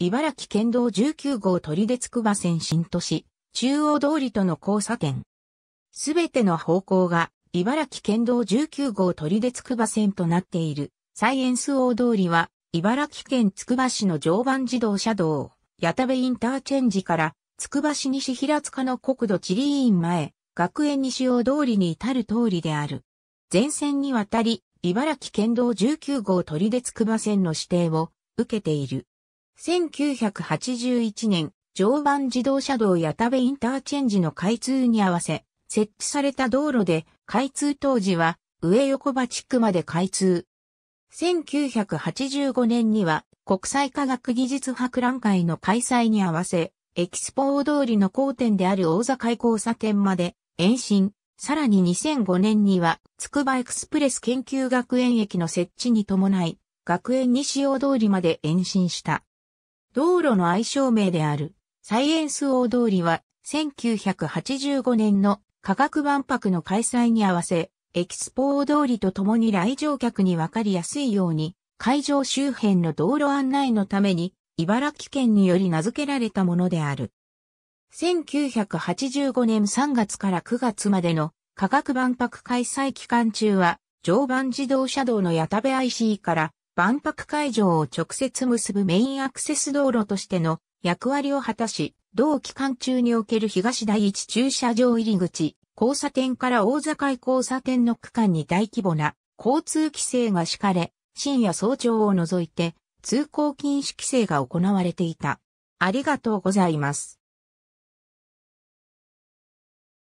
茨城県道19号取手筑波線新都市、中央通りとの交差点。すべての方向が、茨城県道19号取手筑波線となっている、サイエンス大通りは、茨城県筑波市の常磐自動車道、矢田部インターチェンジから、筑波市西平塚の国土地理院前、学園西大通りに至る通りである。全線にわたり、茨城県道19号取手筑波線の指定を受けている。1981年、常磐自動車道や田部インターチェンジの開通に合わせ、設置された道路で、開通当時は、上横場地区まで開通。1985年には、国際科学技術博覧会の開催に合わせ、エキスポ大通りの交点である大阪交差点まで延伸。さらに2005年には、つくばエクスプレス研究学園駅の設置に伴い、学園西大通りまで延伸した。道路の愛称名である、サイエンス大通りは、1985年の科学万博の開催に合わせ、エキスポ大通りと共に来場客にわかりやすいように、会場周辺の道路案内のために、茨城県により名付けられたものである。1985年3月から9月までの科学万博開催期間中は、常磐自動車道の矢田部 IC から万博会場を直接結ぶメインアクセス道路としての役割を果たし、同期間中における東第一駐車場入り口、交差点から大坂井交差点の区間に大規模な交通規制が敷かれ、深夜早朝を除いて通行禁止規制が行われていた。ありがとうございます。